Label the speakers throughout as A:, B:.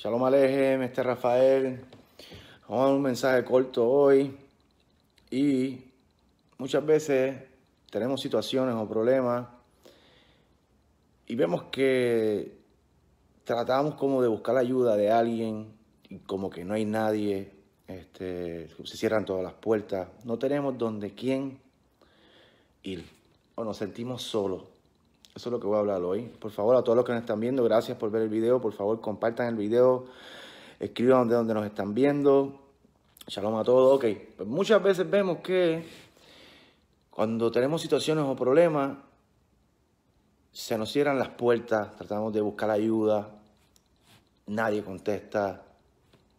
A: Shalom Alejem, este Rafael. Vamos a dar un mensaje corto hoy. Y muchas veces tenemos situaciones o problemas y vemos que tratamos como de buscar la ayuda de alguien y como que no hay nadie, este, se cierran todas las puertas, no tenemos donde quién ir o nos sentimos solos. Eso es lo que voy a hablar hoy. Por favor, a todos los que nos están viendo, gracias por ver el video. Por favor, compartan el video. Escriban de donde nos están viendo. Shalom a todos. Ok, pues muchas veces vemos que cuando tenemos situaciones o problemas, se nos cierran las puertas, tratamos de buscar ayuda, nadie contesta,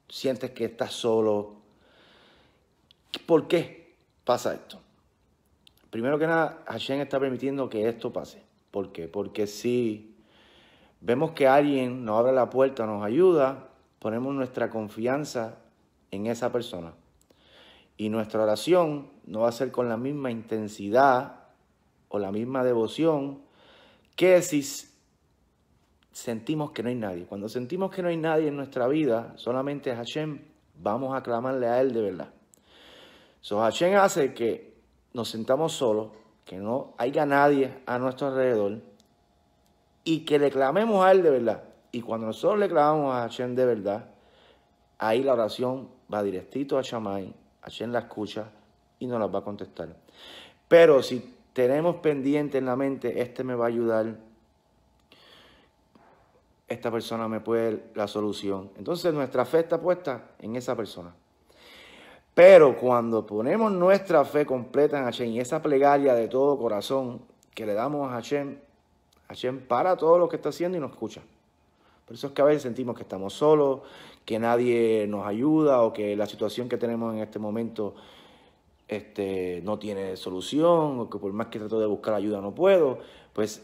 A: sientes que estás solo. ¿Por qué pasa esto? Primero que nada, Hashem está permitiendo que esto pase. ¿Por qué? Porque si vemos que alguien nos abre la puerta, nos ayuda, ponemos nuestra confianza en esa persona. Y nuestra oración no va a ser con la misma intensidad o la misma devoción que si sentimos que no hay nadie. Cuando sentimos que no hay nadie en nuestra vida, solamente Hashem, vamos a clamarle a Él de verdad. So Hashem hace que nos sentamos solos, que no haya nadie a nuestro alrededor y que le clamemos a Él de verdad. Y cuando nosotros le clamamos a Hashem de verdad, ahí la oración va directito a Shammai, Hashem la escucha y nos la va a contestar. Pero si tenemos pendiente en la mente, este me va a ayudar, esta persona me puede dar la solución. Entonces nuestra fe está puesta en esa persona. Pero cuando ponemos nuestra fe completa en Hashem y esa plegaria de todo corazón que le damos a Hashem, Hashem para todo lo que está haciendo y nos escucha. Por eso es que a veces sentimos que estamos solos, que nadie nos ayuda o que la situación que tenemos en este momento este, no tiene solución o que por más que trato de buscar ayuda no puedo. Pues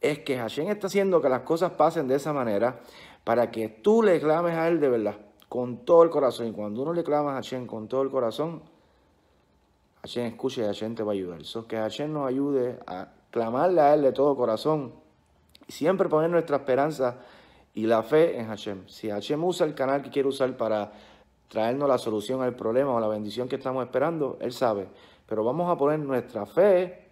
A: es que Hashem está haciendo que las cosas pasen de esa manera para que tú le clames a Él de verdad con todo el corazón. Y cuando uno le clama a Hashem con todo el corazón, Hashem escucha y Hashem te va a ayudar. So, que Hashem nos ayude a clamarle a Él de todo corazón. Y siempre poner nuestra esperanza y la fe en Hashem. Si Hashem usa el canal que quiere usar para traernos la solución al problema o la bendición que estamos esperando, Él sabe. Pero vamos a poner nuestra fe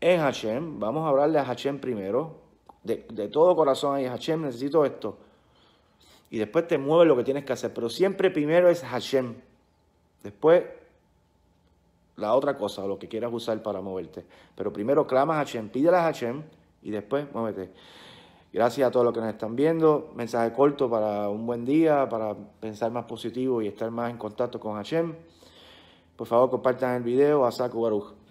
A: en Hashem. Vamos a hablarle a Hashem primero. De, todo corazón, y Hashem, necesito esto y después te mueve lo que tienes que hacer. Pero siempre primero es Hashem. Después la otra cosa o lo que quieras usar para moverte. Pero primero clama a Hashem, pídele a Hashem y después muévete. Gracias a todos los que nos están viendo. Mensaje corto para un buen día, para pensar más positivo y estar más en contacto con Hashem. Por favor, compartan el video a Saco Baruch.